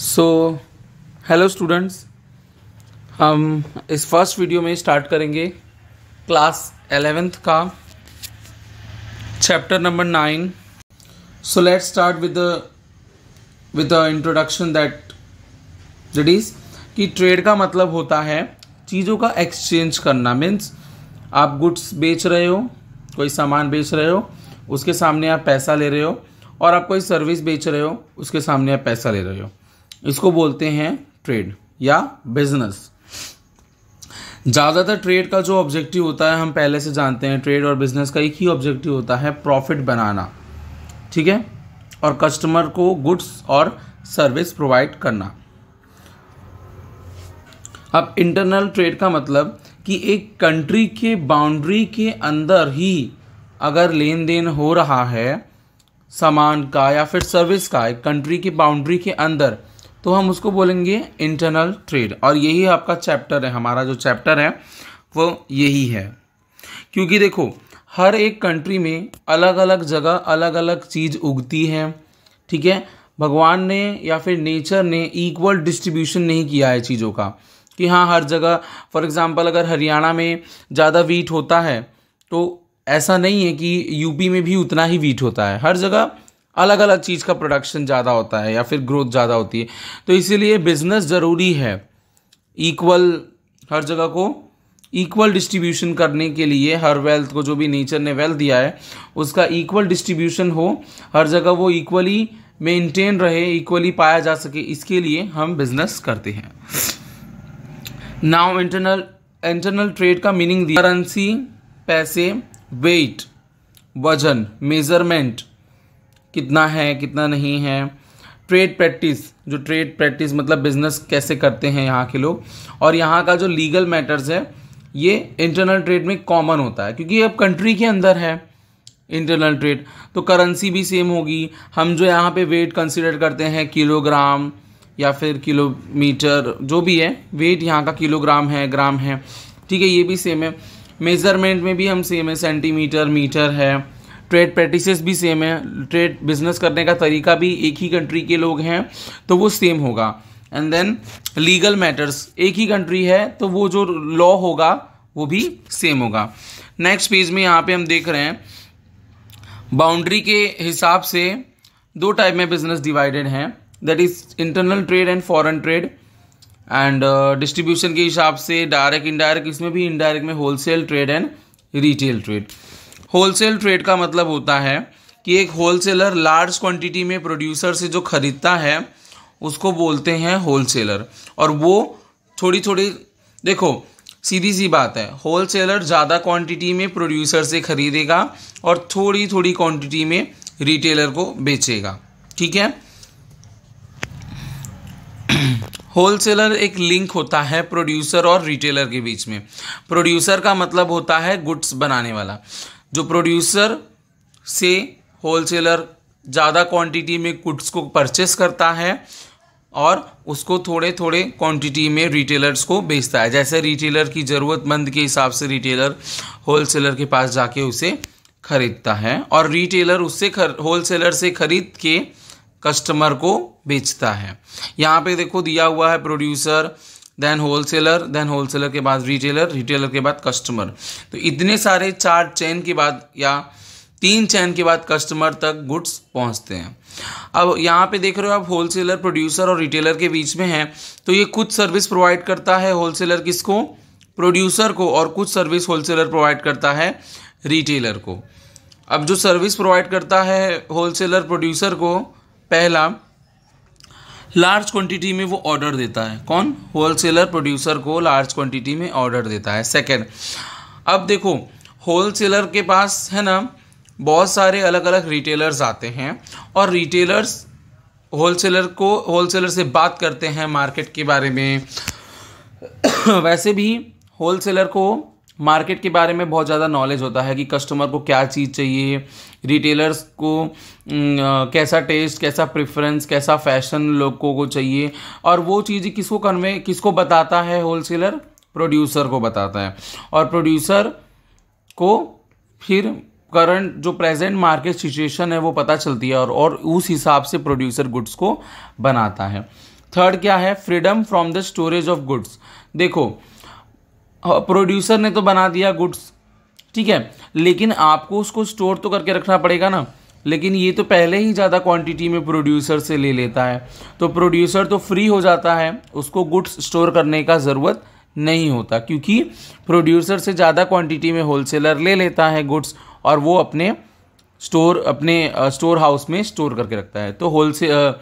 so hello students हम इस first video में स्टार्ट करेंगे क्लास एलेवेंथ का chapter number nine so let's start with with the introduction that that is कि trade का मतलब होता है चीज़ों का एक्सचेंज करना मीन्स आप गुड्स बेच रहे हो कोई सामान बेच रहे हो उसके सामने आप पैसा ले रहे हो और आप कोई सर्विस बेच रहे हो उसके सामने आप पैसा ले रहे हो इसको बोलते हैं ट्रेड या बिजनेस ज़्यादातर ट्रेड का जो ऑब्जेक्टिव होता है हम पहले से जानते हैं ट्रेड और बिजनेस का एक ही ऑब्जेक्टिव होता है प्रॉफिट बनाना ठीक है और कस्टमर को गुड्स और सर्विस प्रोवाइड करना अब इंटरनल ट्रेड का मतलब कि एक कंट्री के बाउंड्री के अंदर ही अगर लेन देन हो रहा है सामान का या फिर सर्विस का एक कंट्री की बाउंड्री के अंदर तो हम उसको बोलेंगे इंटरनल ट्रेड और यही आपका चैप्टर है हमारा जो चैप्टर है वो यही है क्योंकि देखो हर एक कंट्री में अलग अलग जगह अलग अलग चीज़ उगती है ठीक है भगवान ने या फिर नेचर ने इक्वल डिस्ट्रीब्यूशन नहीं किया है चीज़ों का कि हाँ हर जगह फॉर एग्ज़ाम्पल अगर हरियाणा में ज़्यादा वीट होता है तो ऐसा नहीं है कि यूपी में भी उतना ही वीट होता है हर जगह अलग अलग चीज़ का प्रोडक्शन ज़्यादा होता है या फिर ग्रोथ ज़्यादा होती है तो इसीलिए बिजनेस ज़रूरी है इक्वल हर जगह को इक्वल डिस्ट्रीब्यूशन करने के लिए हर वेल्थ को जो भी नेचर ने वेल्थ दिया है उसका इक्वल डिस्ट्रीब्यूशन हो हर जगह वो इक्वली मेंटेन रहे इक्वली पाया जा सके इसके लिए हम बिजनेस करते हैं नाउ इंटरनल इंटरनल ट्रेड का मीनिंग दिया करेंसी पैसे वेट वजन मेजरमेंट कितना है कितना नहीं है ट्रेड प्रैक्टिस जो ट्रेड प्रैक्टिस मतलब बिजनेस कैसे करते हैं यहाँ के लोग और यहाँ का जो लीगल मैटर्स है ये इंटरनल ट्रेड में कॉमन होता है क्योंकि अब कंट्री के अंदर है इंटरनल ट्रेड तो करेंसी भी सेम होगी हम जो यहाँ पे वेट कंसिडर करते हैं किलोग्राम या फिर किलोमीटर जो भी है वेट यहाँ का किलोग्राम है ग्राम है ठीक है ये भी सेम है मेज़रमेंट में भी हम सेम है सेंटीमीटर मीटर है ट्रेड प्रैक्टिसेस भी सेम है ट्रेड बिजनेस करने का तरीका भी एक ही कंट्री के लोग हैं तो वो सेम होगा एंड देन लीगल मैटर्स एक ही कंट्री है तो वो जो लॉ होगा वो भी सेम होगा नेक्स्ट पेज में यहाँ पे हम देख रहे हैं बाउंड्री के हिसाब से दो टाइप में बिजनेस डिवाइडेड हैं that is internal trade and foreign trade and distribution के हिसाब से डायरेक्ट इनडायरेक्ट इसमें भी इनडायरेक्ट में wholesale trade and retail trade wholesale trade का मतलब होता है कि एक होलसेलर लार्ज क्वांटिटी में प्रोड्यूसर से जो ख़रीदता है उसको बोलते हैं होलसेलर और वो थोड़ी थोड़ी देखो सीधी सी बात है होलसेलर ज़्यादा क्वांटिटी में प्रोड्यूसर से ख़रीदेगा और थोड़ी थोड़ी क्वांटिटी में रिटेलर को बेचेगा ठीक है होलसेलर एक लिंक होता है प्रोड्यूसर और रिटेलर के बीच में प्रोड्यूसर का मतलब होता है गुड्स बनाने वाला जो प्रोड्यूसर से होलसेलर ज़्यादा क्वांटिटी में गुड्स को परचेस करता है और उसको थोड़े थोड़े क्वांटिटी में रिटेलर्स को बेचता है जैसे रिटेलर की ज़रूरतमंद के हिसाब से रिटेलर होलसेलर के पास जाके उसे खरीदता है और रिटेलर उससे खर होलसेलर से खरीद के कस्टमर को बेचता है यहाँ पे देखो दिया हुआ है producer then wholesaler then wholesaler के बाद रिटेलर रिटेलर के बाद कस्टमर तो इतने सारे चार चैन के बाद या तीन चैन के बाद कस्टमर तक गुड्स पहुंचते हैं अब यहाँ पे देख रहे हो आप होलसेलर प्रोड्यूसर और रिटेलर के बीच में है तो ये कुछ सर्विस प्रोवाइड करता है होलसेलर किसको प्रोड्यूसर को और कुछ सर्विस होलसेलर प्रोवाइड करता है रिटेलर को अब जो सर्विस प्रोवाइड करता है होलसेलर प्रोड्यूसर को पहला लार्ज क्वांटिटी में वो ऑर्डर देता है कौन होलसेलर प्रोड्यूसर को लार्ज क्वांटिटी में ऑर्डर देता है सेकेंड अब देखो होलसेलर के पास है ना बहुत सारे अलग अलग रिटेलर्स आते हैं और रिटेलर्स होलसेलर को होलसेलर से बात करते हैं मार्केट के बारे में वैसे भी होलसेलर को मार्केट के बारे में बहुत ज़्यादा नॉलेज होता है कि कस्टमर को क्या चीज़ चाहिए रिटेलर्स को कैसा टेस्ट कैसा प्रेफरेंस कैसा फैशन लोगों को चाहिए और वो चीज़ किसको कन्वे किसको बताता है होलसेलर प्रोड्यूसर को बताता है और प्रोड्यूसर को फिर करंट जो प्रेजेंट मार्केट सिचुएशन है वो पता चलती है और, और उस हिसाब से प्रोड्यूसर गुड्स को बनाता है थर्ड क्या है freedom from the storage of goods देखो प्रोड्यूसर हाँ, ने तो बना दिया गुड्स ठीक है लेकिन आपको उसको स्टोर तो करके रखना पड़ेगा ना लेकिन ये तो पहले ही ज़्यादा क्वांटिटी में प्रोड्यूसर से ले लेता है तो प्रोड्यूसर तो फ्री हो जाता है उसको गुड्स स्टोर करने का ज़रूरत नहीं होता क्योंकि प्रोड्यूसर से ज़्यादा क्वांटिटी में होलसेलर ले लेता है गुड्स और वो अपने स्टोर अपने स्टोर हाउस में स्टोर करके रखता है तो होलसेल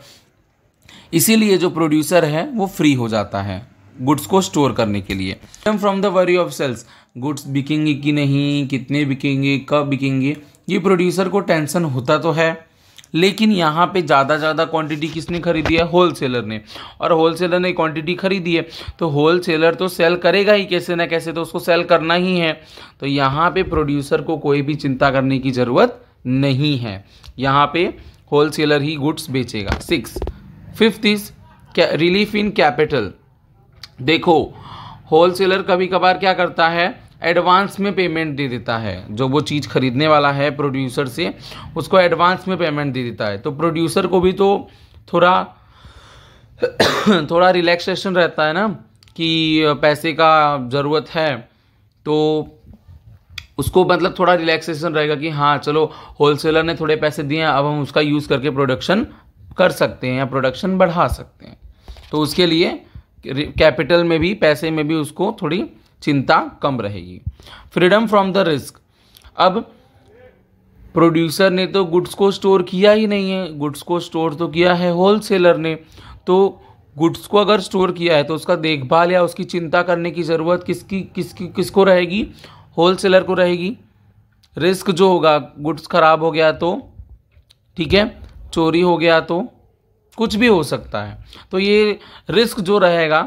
इसीलिए जो प्रोड्यूसर है वो फ्री हो जाता है गुड्स को स्टोर करने के लिए from the worry of sales goods बिकेंगे कि नहीं कितने बिकेंगे कब बिकेंगे ये प्रोड्यूसर को टेंशन होता तो है लेकिन यहाँ पे ज़्यादा ज़्यादा क्वांटिटी किसने खरीदी है होलसेलर ने और होलसेलर ने क्वांटिटी खरीदी है तो होलसेलर तो सेल करेगा ही कैसे ना कैसे तो उसको सेल करना ही है तो यहाँ पे प्रोड्यूसर को कोई भी चिंता करने की ज़रूरत नहीं है यहाँ पे होलसेलर ही गुड्स बेचेगा six fifth is relief in capital देखो होलसेलर कभी कभार क्या करता है एडवांस में पेमेंट दे देता है जो वो चीज़ खरीदने वाला है प्रोड्यूसर से उसको एडवांस में पेमेंट दे देता है तो प्रोड्यूसर को भी तो थोड़ा थोड़ा रिलैक्सेशन रहता है ना कि पैसे का ज़रूरत है तो उसको मतलब थोड़ा रिलैक्सेशन रहेगा कि हाँ चलो होलसेलर ने थोड़े पैसे दिए हैं अब हम उसका यूज़ करके प्रोडक्शन कर सकते हैं या प्रोडक्शन बढ़ा सकते हैं तो उसके लिए कैपिटल में भी पैसे में भी उसको थोड़ी चिंता कम रहेगी फ्रीडम फ्रॉम द रिस्क अब प्रोड्यूसर ने तो गुड्स को स्टोर किया ही नहीं है गुड्स को स्टोर तो किया है होल सेलर ने तो गुड्स को अगर स्टोर किया है तो उसका देखभाल या उसकी चिंता करने की ज़रूरत किसकी किसकी किसको रहेगी होल सेलर को रहेगी रिस्क जो होगा गुड्स खराब हो गया तो ठीक है चोरी हो गया तो कुछ भी हो सकता है तो ये रिस्क जो रहेगा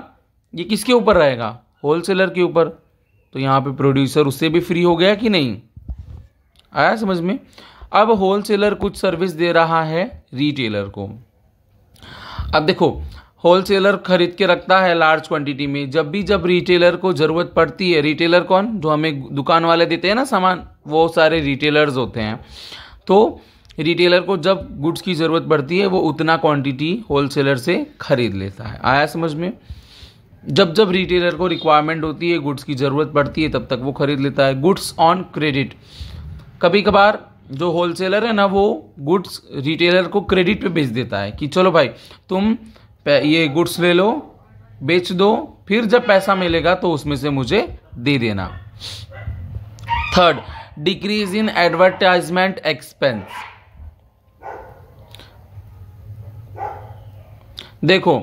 ये किसके ऊपर रहेगा होलसेलर के ऊपर तो यहाँ पे प्रोड्यूसर उससे भी फ्री हो गया कि नहीं आया समझ में अब होलसेलर कुछ सर्विस दे रहा है रिटेलर को अब देखो होलसेलर खरीद के रखता है लार्ज क्वांटिटी में जब भी जब रिटेलर को ज़रूरत पड़ती है रिटेलर कौन जो हमें दुकान वाले देते हैं ना सामान वो सारे रिटेलर्स होते हैं तो रिटेलर को जब गुड्स की ज़रूरत पड़ती है वो उतना क्वांटिटी होलसेलर से ख़रीद लेता है आया समझ में जब जब रिटेलर को रिक्वायरमेंट होती है गुड्स की ज़रूरत पड़ती है तब तक वो ख़रीद लेता है गुड्स ऑन क्रेडिट कभी कभार जो होलसेलर है ना वो गुड्स रिटेलर को क्रेडिट पे बेच देता है कि चलो भाई तुम ये गुड्स ले लो बेच दो फिर जब पैसा मिलेगा तो उसमें से मुझे दे देना third decrease in advertisement expense देखो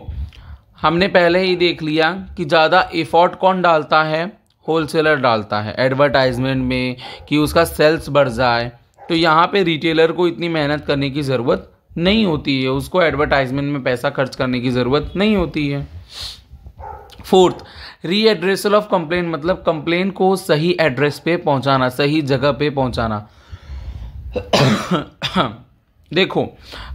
हमने पहले ही देख लिया कि ज़्यादा एफर्ट कौन डालता है होलसेलर डालता है एडवर्टाइजमेंट में कि उसका सेल्स बढ़ जाए तो यहाँ पे रिटेलर को इतनी मेहनत करने की ज़रूरत नहीं होती है उसको एडवर्टाइजमेंट में पैसा खर्च करने की ज़रूरत नहीं होती है फोर्थ रीएड्रेसल ऑफ कंप्लेन मतलब कंप्लेन को सही एड्रेस पे पहुंचाना सही जगह पे पहुंचाना देखो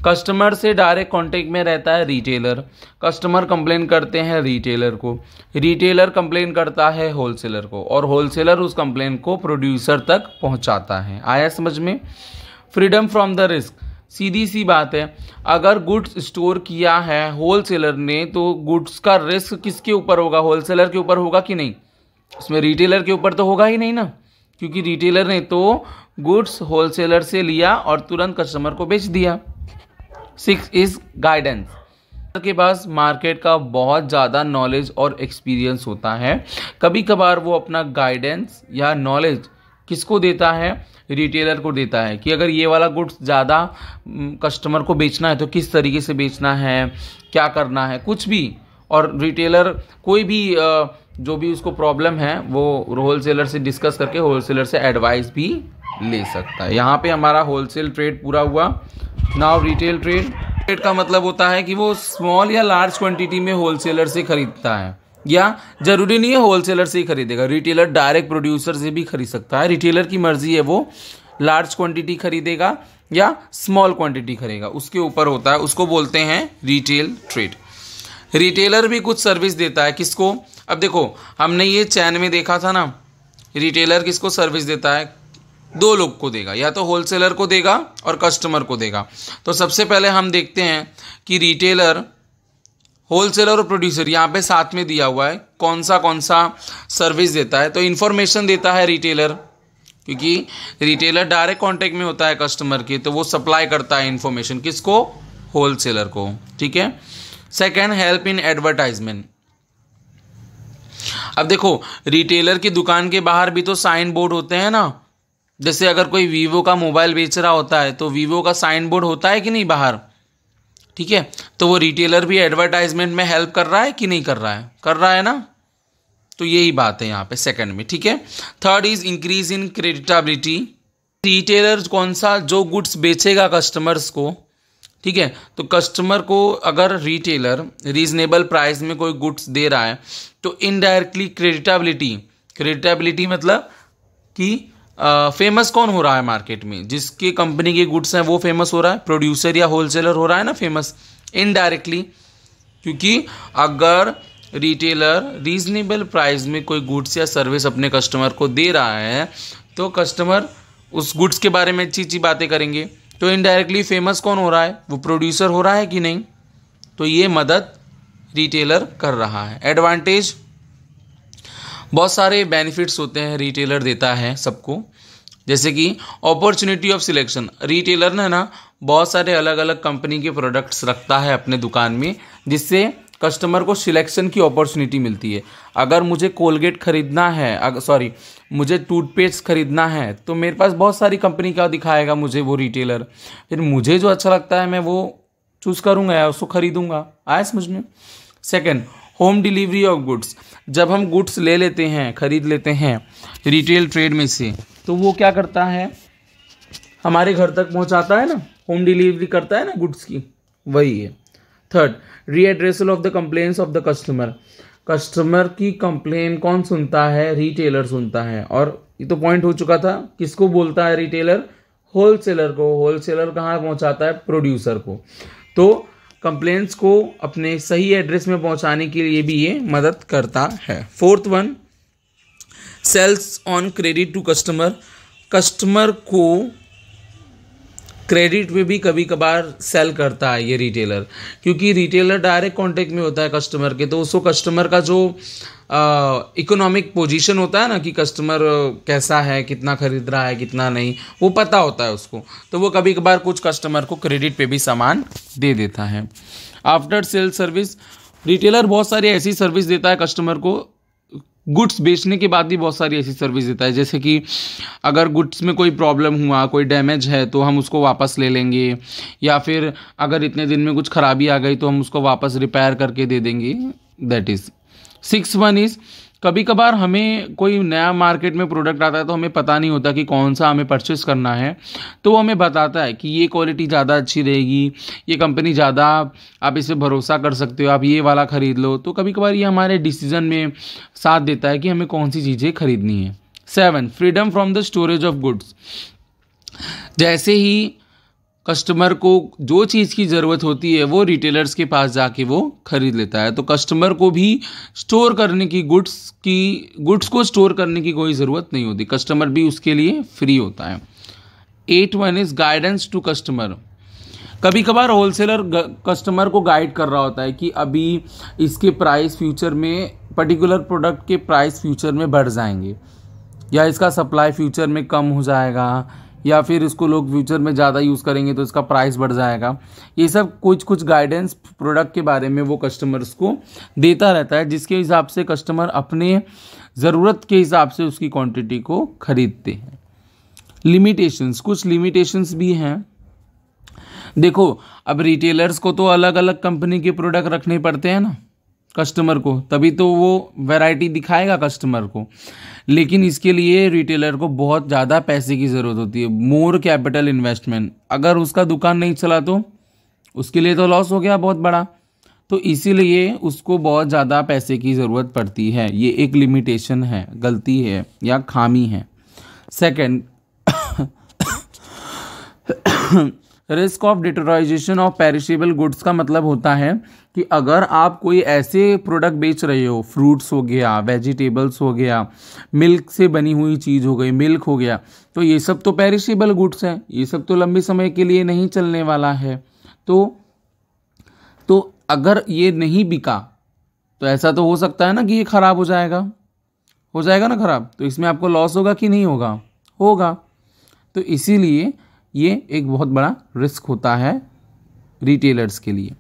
कस्टमर से डायरेक्ट कांटेक्ट में रहता है रिटेलर कस्टमर कंप्लेन करते हैं रिटेलर को रिटेलर कंप्लेन करता है होलसेलर को और होलसेलर उस कंप्लेन को प्रोड्यूसर तक पहुंचाता है आया समझ में फ्रीडम फ्रॉम द रिस्क सीधी सी बात है अगर गुड्स स्टोर किया है होलसेलर ने तो गुड्स का रिस्क किसके ऊपर होगा होलसेलर के ऊपर होगा कि नहीं उसमें रिटेलर के ऊपर तो होगा ही नहीं ना क्योंकि रिटेलर ने तो गुड्स होलसेलर से लिया और तुरंत कस्टमर को बेच दिया सिक्स इज गाइडेंस के पास मार्केट का बहुत ज़्यादा नॉलेज और एक्सपीरियंस होता है कभी कभार वो अपना गाइडेंस या नॉलेज किसको देता है रिटेलर को देता है कि अगर ये वाला गुड्स ज़्यादा कस्टमर को बेचना है तो किस तरीके से बेचना है क्या करना है कुछ भी और रिटेलर कोई भी जो भी उसको प्रॉब्लम है वो होलसेलर से डिस्कस करके होलसेलर से एडवाइस भी ले सकता है यहाँ पे हमारा होलसेल ट्रेड पूरा हुआ नाउ रिटेल ट्रेड ट्रेड का मतलब होता है कि वो स्मॉल या लार्ज क्वांटिटी में होलसेलर से खरीदता है या ज़रूरी नहीं है होलसेलर से ही खरीदेगा रिटेलर डायरेक्ट प्रोड्यूसर से भी खरीद सकता है रिटेलर की मर्जी है वो लार्ज क्वांटिटी खरीदेगा या स्मॉल क्वांटिटी खरीदेगा उसके ऊपर होता है उसको बोलते हैं रिटेल ट्रेड रिटेलर भी कुछ सर्विस देता है किसको अब देखो हमने ये चैन में देखा था ना रिटेलर किसको सर्विस देता है दो लोग को देगा या तो होलसेलर को देगा और कस्टमर को देगा तो सबसे पहले हम देखते हैं कि रिटेलर होलसेलर और प्रोड्यूसर यहाँ पे साथ में दिया हुआ है कौन सा कौन सा सर्विस देता है तो इन्फॉर्मेशन देता है रिटेलर क्योंकि रिटेलर डायरेक्ट कांटेक्ट में होता है कस्टमर के तो वो सप्लाई करता है इन्फॉर्मेशन किसको होलसेलर को ठीक है सेकेंड हेल्प इन एडवर्टाइजमेंट अब देखो रिटेलर की दुकान के बाहर भी तो साइन बोर्ड होते हैं ना जैसे अगर कोई वीवो का मोबाइल बेच रहा होता है तो वीवो का साइन बोर्ड होता है कि नहीं बाहर ठीक है तो वो रिटेलर भी एडवर्टाइजमेंट में हेल्प कर रहा है कि नहीं कर रहा है कर रहा है ना तो यही बात है यहाँ पे सेकंड में ठीक है third is increase in creditability retailer कौन सा जो गुड्स बेचेगा कस्टमर्स को ठीक है तो कस्टमर को अगर रिटेलर रीजनेबल प्राइस में कोई गुड्स दे रहा है तो इनडायरेक्टली क्रेडिटाबिलिटी क्रेडिटेबिलिटी मतलब कि फेमस कौन हो रहा है मार्केट में जिसकी कंपनी के गुड्स हैं वो फेमस हो रहा है प्रोड्यूसर या होलसेलर हो रहा है ना फेमस इनडायरेक्टली क्योंकि अगर रिटेलर रीजनेबल प्राइस में कोई गुड्स या सर्विस अपने कस्टमर को दे रहा है तो कस्टमर उस गुड्स के बारे में अच्छी अच्छी बातें करेंगे तो इनडायरेक्टली फेमस कौन हो रहा है वो प्रोड्यूसर हो रहा है कि नहीं तो ये मदद रिटेलर कर रहा है एडवांटेज बहुत सारे बेनिफिट्स होते हैं रिटेलर देता है सबको जैसे कि अपॉर्चुनिटी ऑफ सिलेक्शन रिटेलर ने ना बहुत सारे अलग अलग कंपनी के प्रोडक्ट्स रखता है अपने दुकान में जिससे कस्टमर को सिलेक्शन की अपॉर्चुनिटी मिलती है अगर मुझे कोलगेट खरीदना है सॉरी मुझे टूथपेस्ट खरीदना है तो मेरे पास बहुत सारी कंपनी का दिखाएगा मुझे वो रिटेलर फिर मुझे जो अच्छा लगता है मैं वो चूज़ करूँगा या उसको खरीदूँगा आया समझ में second home delivery of goods जब हम गुड्स ले लेते हैं ख़रीद लेते हैं रिटेल ट्रेड में से तो वो क्या करता है हमारे घर तक पहुंचाता है ना होम डिलीवरी करता है ना गुड्स की वही है third redressal of the complaints of the customer customer की कंप्लेन कौन सुनता है रिटेलर सुनता है और ये तो पॉइंट हो चुका था किसको बोलता है रिटेलर होलसेलर को होलसेलर कहाँ पहुँचाता है प्रोड्यूसर को तो कंप्लेंट्स को अपने सही एड्रेस में पहुंचाने के लिए भी ये मदद करता है fourth one sales on credit to customer customer को क्रेडिट पे भी कभी कभार सेल करता है ये रिटेलर क्योंकि रिटेलर डायरेक्ट कांटेक्ट में होता है कस्टमर के तो उसको कस्टमर का जो इकोनॉमिक पोजीशन होता है ना कि कस्टमर कैसा है कितना खरीद रहा है कितना नहीं वो पता होता है उसको तो वो कभी कभार कुछ कस्टमर को क्रेडिट पे भी सामान दे देता है आफ्टर सेल सर्विस रिटेलर बहुत सारी ऐसी सर्विस देता है कस्टमर को गुड्स बेचने के बाद भी बहुत सारी ऐसी सर्विस देता है जैसे कि अगर गुड्स में कोई प्रॉब्लम हुआ कोई डैमेज है तो हम उसको वापस ले लेंगे या फिर अगर इतने दिन में कुछ खराबी आ गई तो हम उसको वापस रिपेयर करके दे देंगे that is six one is कभी कभार हमें कोई नया मार्केट में प्रोडक्ट आता है तो हमें पता नहीं होता कि कौन सा हमें परचेस करना है तो वो हमें बताता है कि ये क्वालिटी ज़्यादा अच्छी रहेगी ये कंपनी ज़्यादा आप इसे भरोसा कर सकते हो आप ये वाला ख़रीद लो तो कभी कभार ये हमारे डिसीज़न में साथ देता है कि हमें कौन सी चीज़ें खरीदनी है seven freedom from the storage of goods जैसे ही कस्टमर को जो चीज़ की ज़रूरत होती है वो रिटेलर्स के पास जाके वो खरीद लेता है तो कस्टमर को भी स्टोर करने की गुड्स की गुड्स को स्टोर करने की कोई ज़रूरत नहीं होती कस्टमर भी उसके लिए फ्री होता है eight one is guidance to customer कभी कभार होलसेलर कस्टमर को गाइड कर रहा होता है कि अभी इसके प्राइस फ्यूचर में पर्टिकुलर प्रोडक्ट के प्राइस फ्यूचर में बढ़ जाएंगे या इसका सप्लाई फ्यूचर में कम हो जाएगा या फिर इसको लोग फ्यूचर में ज़्यादा यूज़ करेंगे तो इसका प्राइस बढ़ जाएगा ये सब कुछ कुछ गाइडेंस प्रोडक्ट के बारे में वो कस्टमर्स को देता रहता है जिसके हिसाब से कस्टमर अपने ज़रूरत के हिसाब से उसकी क्वांटिटी को ख़रीदते हैं लिमिटेशंस कुछ लिमिटेशंस भी हैं देखो अब रिटेलर्स को तो अलग अलग कंपनी के प्रोडक्ट रखने पड़ते हैं ना कस्टमर को तभी तो वो वैरायटी दिखाएगा कस्टमर को लेकिन इसके लिए रिटेलर को बहुत ज़्यादा पैसे की ज़रूरत होती है मोर कैपिटल इन्वेस्टमेंट अगर उसका दुकान नहीं चला तो उसके लिए तो लॉस हो गया बहुत बड़ा तो इसीलिए उसको बहुत ज़्यादा पैसे की ज़रूरत पड़ती है ये एक लिमिटेशन है गलती है या खामी है second risk of deterioration of perishable goods का मतलब होता है कि अगर आप कोई ऐसे प्रोडक्ट बेच रहे हो फ्रूट्स हो गया वेजिटेबल्स हो गया मिल्क से बनी हुई चीज़ हो गई मिल्क हो गया तो ये सब तो पेरिशेबल गुड्स हैं ये सब तो लंबे समय के लिए नहीं चलने वाला है तो तो अगर ये नहीं बिका तो ऐसा तो हो सकता है ना कि ये ख़राब हो जाएगा हो जाएगा ना ख़राब तो इसमें आपको लॉस होगा कि नहीं होगा होगा तो इसीलिए ये एक बहुत बड़ा रिस्क होता है रिटेलर्स के लिए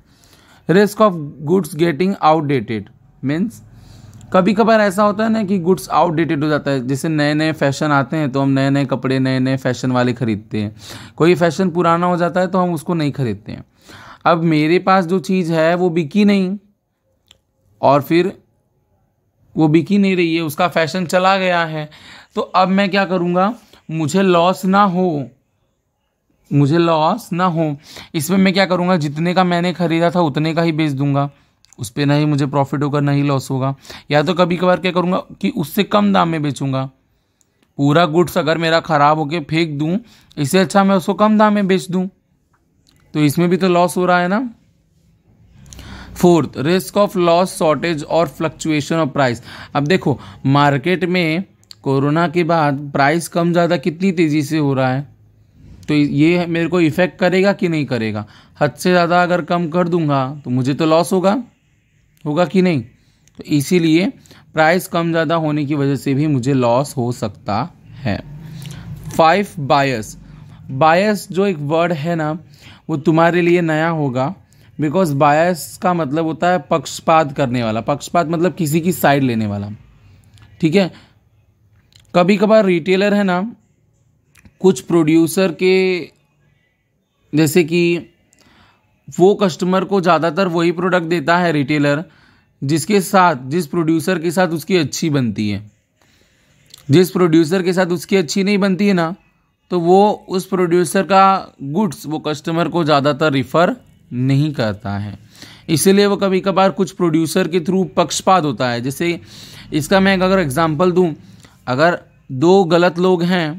risk of goods getting outdated means कभी कभार ऐसा होता है ना कि गुड्स आउटडेटेड हो जाता है जैसे नए नए फैशन आते हैं तो हम नए नए कपड़े नए नए फैशन वाले ख़रीदते हैं कोई फैशन पुराना हो जाता है तो हम उसको नहीं ख़रीदते हैं अब मेरे पास जो चीज़ है वो बिकी नहीं और फिर वो बिकी नहीं रही है उसका फैशन चला गया है तो अब मैं क्या करूँगा मुझे लॉस ना हो मुझे लॉस ना हो इसमें मैं क्या करूँगा जितने का मैंने ख़रीदा था उतने का ही बेच दूंगा उस पर ना ही मुझे प्रॉफिट होगा ना ही लॉस होगा या तो कभी कभार क्या करूँगा कि उससे कम दाम में बेचूँगा पूरा गुड्स अगर मेरा ख़राब होकर फेंक दूँ इससे अच्छा मैं उसको कम दाम में बेच दूँ तो इसमें भी तो लॉस हो रहा है ना fourth risk of loss shortage और फ्लक्चुएशन ऑफ प्राइस अब देखो मार्केट में कोरोना के बाद प्राइस कम ज़्यादा कितनी तेज़ी से हो रहा है तो ये मेरे को इफ़ेक्ट करेगा कि नहीं करेगा हद से ज़्यादा अगर कम कर दूंगा तो मुझे तो लॉस होगा होगा कि नहीं तो इसीलिए प्राइस कम ज़्यादा होने की वजह से भी मुझे लॉस हो सकता है फाइव बायस बायस जो एक वर्ड है ना वो तुम्हारे लिए नया होगा बिकॉज बायस का मतलब होता है पक्षपात करने वाला पक्षपात मतलब किसी की साइड लेने वाला ठीक है कभी कभार रिटेलर है ना कुछ प्रोड्यूसर के जैसे कि वो कस्टमर को ज़्यादातर वही प्रोडक्ट देता है रिटेलर जिसके साथ जिस प्रोड्यूसर के साथ उसकी अच्छी बनती है जिस प्रोड्यूसर के साथ उसकी अच्छी नहीं बनती है ना तो वो उस प्रोड्यूसर का गुड्स वो कस्टमर को ज़्यादातर रिफ़र नहीं करता है इसीलिए वो कभी कभार कुछ प्रोड्यूसर के थ्रू पक्षपात होता है जैसे इसका मैं अगर एग्ज़ाम्पल दूँ अगर दो गलत लोग हैं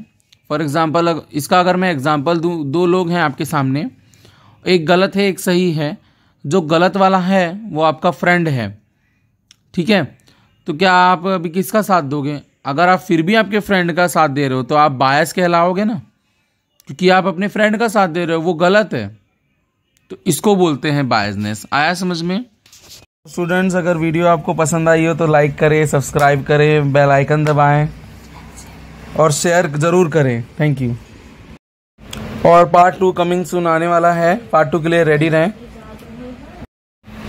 फॉर एग्ज़ाम्पल इसका अगर मैं एग्ज़ाम्पल दूँ दो लोग हैं आपके सामने एक गलत है एक सही है जो गलत वाला है वो आपका फ्रेंड है ठीक है तो क्या आप अभी किसका साथ दोगे अगर आप फिर भी आपके फ्रेंड का साथ दे रहे हो तो आप बायस कहलाओगे ना क्योंकि आप अपने फ्रेंड का साथ दे रहे हो वो गलत है तो इसको बोलते हैं बायसनेस आया समझ में स्टूडेंट्स अगर वीडियो आपको पसंद आई हो तो लाइक करें सब्सक्राइब करें बेल आइकन दबाएं और शेयर ज़रूर करें थैंक यू और पार्ट टू कमिंग सुन आने वाला है पार्ट टू के लिए रेडी रहें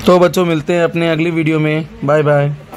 तो बच्चों मिलते हैं अपने अगली वीडियो में बाय बाय